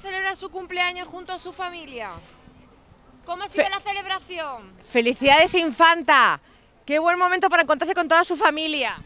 celebrar su cumpleaños junto a su familia. ¿Cómo ha sido la celebración? ¡Felicidades, infanta! ¡Qué buen momento para encontrarse con toda su familia!